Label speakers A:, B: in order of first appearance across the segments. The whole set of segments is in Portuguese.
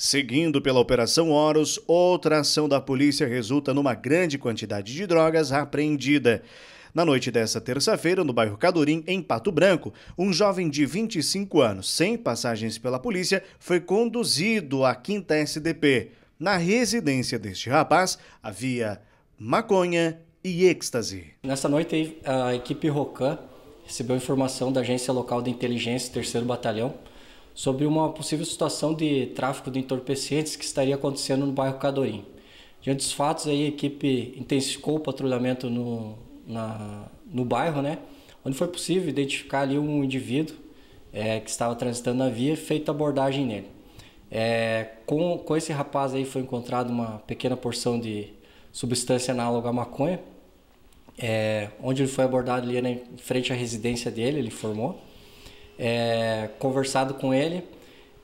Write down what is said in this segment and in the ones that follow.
A: Seguindo pela Operação Horus, outra ação da polícia resulta numa grande quantidade de drogas apreendida. Na noite desta terça-feira, no bairro Cadorim, em Pato Branco, um jovem de 25 anos, sem passagens pela polícia, foi conduzido à quinta SDP. Na residência deste rapaz havia maconha e êxtase. Nessa noite, a equipe Rocan recebeu informação
B: da agência local de inteligência, terceiro batalhão, sobre uma possível situação de tráfico de entorpecentes que estaria acontecendo no bairro Cadorim. Diante dos fatos, aí, a equipe intensificou o patrulhamento no, na, no bairro, né? onde foi possível identificar ali um indivíduo é, que estava transitando na via, feita abordagem nele. É, com, com esse rapaz aí foi encontrada uma pequena porção de substância análoga à maconha, é, onde ele foi abordado ali né, em frente à residência dele, ele informou é, conversado com ele.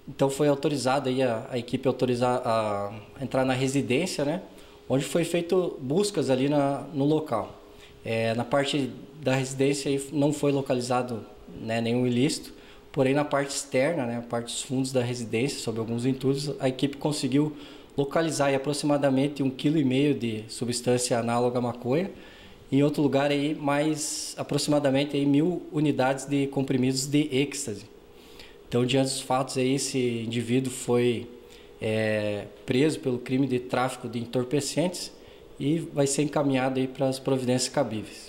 B: Então foi autorizado aí a, a equipe autorizar a entrar na residência, né? Onde foi feito buscas ali na, no local. É, na parte da residência aí não foi localizado né, nenhum ilícito, porém na parte externa, né, a parte dos fundos da residência, sob alguns entulhos, a equipe conseguiu localizar aí, aproximadamente um quilo e meio de substância análoga à maconha, em outro lugar aí mais aproximadamente aí mil unidades de comprimidos de êxtase. Então, diante dos fatos aí, esse indivíduo foi é, preso pelo crime de tráfico de entorpecentes e vai ser encaminhado aí para as providências cabíveis.